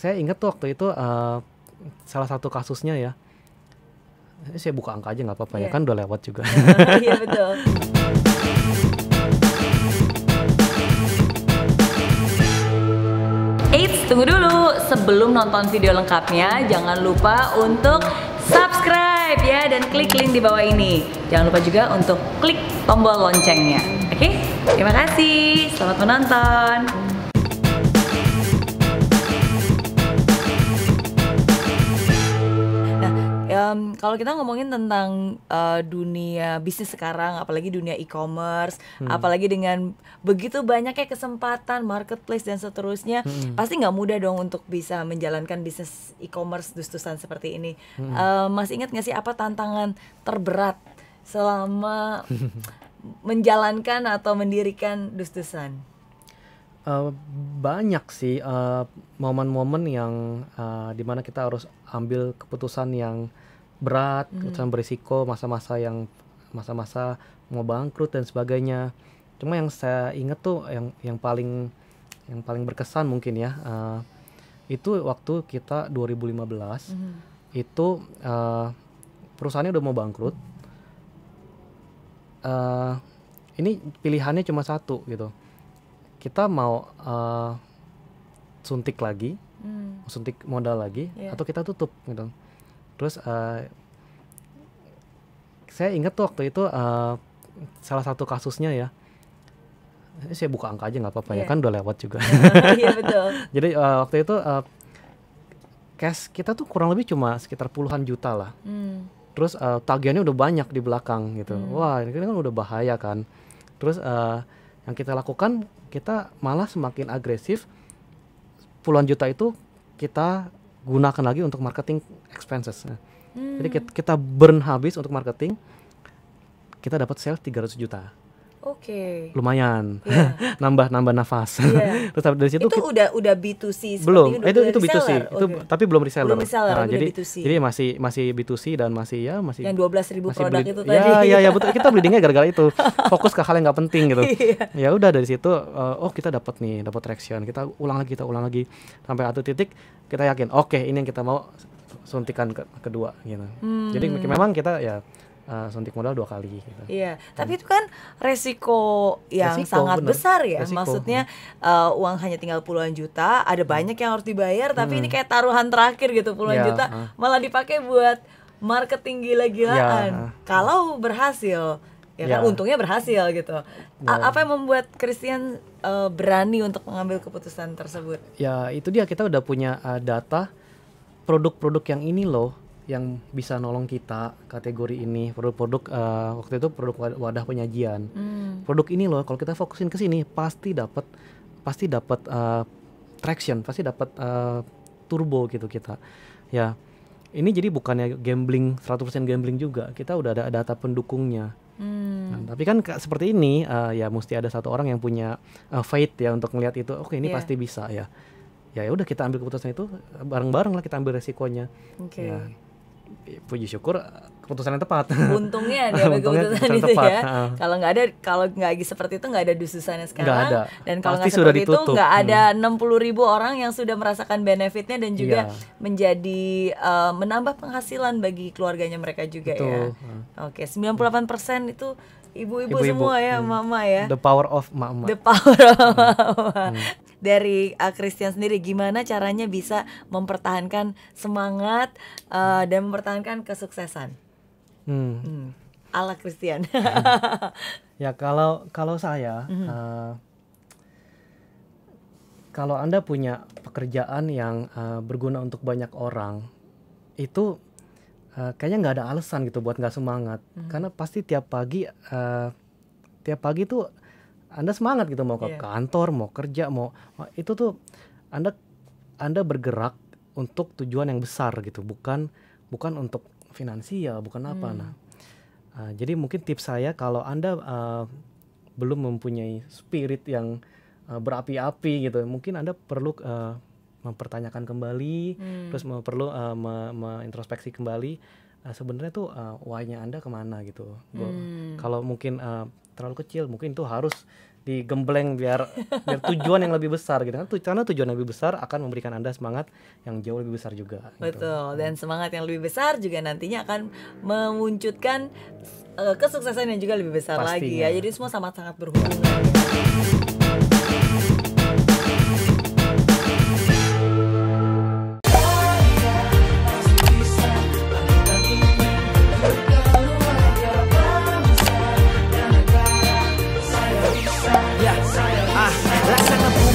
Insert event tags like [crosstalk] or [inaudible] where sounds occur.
saya ingat tuh waktu itu uh, salah satu kasusnya ya saya buka angka aja nggak apa-apa yeah. ya iya. kan udah lewat juga [laughs] oh, iya betul Eits, tunggu dulu. Sebelum nonton video lengkapnya, jangan lupa untuk subscribe ya dan klik link di bawah ini. Jangan lupa juga untuk klik tombol loncengnya. Oke, okay? terima kasih. Selamat menonton. Kalau kita ngomongin tentang uh, dunia bisnis sekarang, apalagi dunia e-commerce, hmm. apalagi dengan begitu banyaknya kesempatan marketplace dan seterusnya, hmm. pasti nggak mudah dong untuk bisa menjalankan bisnis e-commerce dustusan seperti ini. Hmm. Uh, masih ingat nggak sih apa tantangan terberat selama [laughs] menjalankan atau mendirikan dustusan? Uh, eh, banyak sih momen-momen uh, yang uh, dimana kita harus ambil keputusan yang berat, hmm. berisiko, masa-masa yang masa-masa mau bangkrut dan sebagainya. Cuma yang saya ingat tuh yang yang paling yang paling berkesan mungkin ya uh, itu waktu kita 2015 hmm. itu uh, perusahaannya udah mau bangkrut. Uh, ini pilihannya cuma satu gitu. Kita mau uh, suntik lagi, mm. suntik modal lagi, yeah. atau kita tutup gitu terus uh, saya ingat tuh waktu itu uh, salah satu kasusnya ya saya buka angka aja nggak apa-apa yeah. ya iya. kan udah lewat juga uh, [laughs] yeah, betul [laughs] jadi uh, waktu itu uh, cash kita tuh kurang lebih cuma sekitar puluhan juta lah mm. terus uh, tagihannya udah banyak di belakang gitu mm. wah ini kan udah bahaya kan terus uh, yang kita lakukan kita malah semakin agresif puluhan juta itu kita gunakan lagi untuk marketing expenses. Nah, hmm. Jadi kita, kita burn habis untuk marketing, kita dapat sales 300 juta. Oke. Okay. Lumayan. Yeah. [laughs] nambah nambah nafas. Yeah. [laughs] Terus dari situ itu udah udah B2C belum. Udah itu itu reseller. B2C. Itu okay. tapi belum reseller. Belum reseller nah, jadi B2C. jadi masih masih B2C dan masih ya masih Yang 12 ribu masih produk itu tadi. Ya ya ya betul. Kita bleedingnya gara-gara itu. Fokus ke hal yang nggak penting gitu. [laughs] Iya. Ya udah dari situ uh, oh kita dapat nih, dapat traction. Kita ulang lagi, kita ulang lagi sampai satu titik kita yakin, oke okay, ini yang kita mau suntikan ke kedua gitu. Hmm. Jadi memang kita ya uh, suntik modal dua kali. Gitu. Iya, hmm. tapi itu kan resiko yang resiko, sangat bener. besar ya. Resiko. Maksudnya uh, uang hanya tinggal puluhan juta, ada hmm. banyak yang harus dibayar, tapi hmm. ini kayak taruhan terakhir gitu puluhan ya, juta uh. malah dipakai buat marketing gila-gilaan. Ya. Kalau berhasil, ya, kan, ya kan untungnya berhasil gitu. Ya. Apa yang membuat Christian uh, berani untuk mengambil keputusan tersebut? Ya itu dia kita udah punya uh, data produk-produk yang ini loh yang bisa nolong kita kategori ini produk-produk uh, waktu itu produk wadah penyajian hmm. produk ini loh kalau kita fokusin ke sini pasti dapat pasti dapat uh, eh, traction pasti dapat uh, eh, turbo gitu kita ya ini jadi bukannya gambling 100% gambling juga kita udah ada data pendukungnya hmm. nah, tapi kan seperti ini uh, ya mesti ada satu orang yang punya uh, faith ya untuk melihat itu oke okay, ini yeah. pasti bisa ya. ya ya udah kita ambil keputusan itu bareng-bareng lah kita ambil resikonya. Okay. Ya puji syukur keputusan yang tepat. [laughs] Untungnya dia Untungnya keputusan itu tepat. ya. Kalau nggak ada, kalau nggak seperti itu nggak ada dususannya sekarang. Gak ada. Dan kalau nggak seperti itu nggak ada hmm. 60 ribu orang yang sudah merasakan benefitnya dan juga yeah. menjadi uh, menambah penghasilan bagi keluarganya mereka juga Betul. ya. Hmm. Oke, puluh 98 persen itu ibu-ibu semua ya, hmm. mama ya. The power of mama. The power of hmm. mama. Hmm dari uh, Christian sendiri gimana caranya bisa mempertahankan semangat uh, dan mempertahankan kesuksesan hmm. Hmm. ala Christian hmm. [laughs] ya kalau kalau saya -hmm. uh, kalau anda punya pekerjaan yang uh, berguna untuk banyak orang itu uh, kayaknya nggak ada alasan gitu buat nggak semangat -hmm. karena pasti tiap pagi uh, tiap pagi tuh anda semangat gitu mau ke yeah. kantor, mau kerja, mau itu tuh Anda Anda bergerak untuk tujuan yang besar gitu, bukan bukan untuk finansial, bukan apa. Hmm. Nah, uh, jadi mungkin tips saya kalau Anda uh, belum mempunyai spirit yang uh, berapi-api gitu, mungkin Anda perlu uh, mempertanyakan kembali, hmm. terus perlu uh, me mengintrospeksi kembali uh, sebenarnya tuh uh, why-nya Anda kemana gitu. Hmm. Kalau mungkin uh, terlalu kecil mungkin itu harus digembleng biar biar tujuan yang lebih besar gitu kan karena tujuan yang lebih besar akan memberikan anda semangat yang jauh lebih besar juga gitu. dan semangat yang lebih besar juga nantinya akan memunculkan uh, eh, kesuksesan yang juga lebih besar Pastinya. lagi ya jadi semua sangat sangat berhubungan